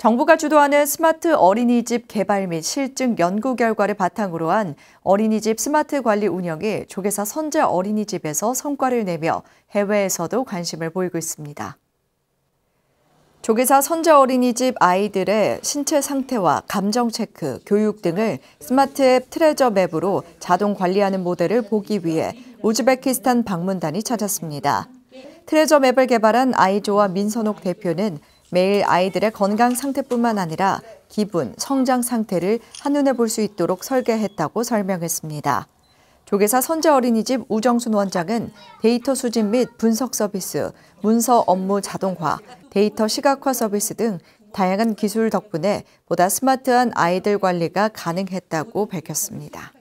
정부가 주도하는 스마트 어린이집 개발 및 실증 연구 결과를 바탕으로 한 어린이집 스마트 관리 운영이 조계사 선제 어린이집에서 성과를 내며 해외에서도 관심을 보이고 있습니다. 조계사 선제 어린이집 아이들의 신체 상태와 감정 체크, 교육 등을 스마트 앱 트레저 맵으로 자동 관리하는 모델을 보기 위해 우즈베키스탄 방문단이 찾았습니다. 트레저 맵을 개발한 아이조와 민선옥 대표는 매일 아이들의 건강 상태뿐만 아니라 기분, 성장 상태를 한눈에 볼 수 있도록 설계했다고 설명했습니다. 조계사 선재 어린이집 우정순 원장은 데이터 수집 및 분석 서비스, 문서 업무 자동화, 데이터 시각화 서비스 등 다양한 기술 덕분에 보다 스마트한 아이들 관리가 가능했다고 밝혔습니다.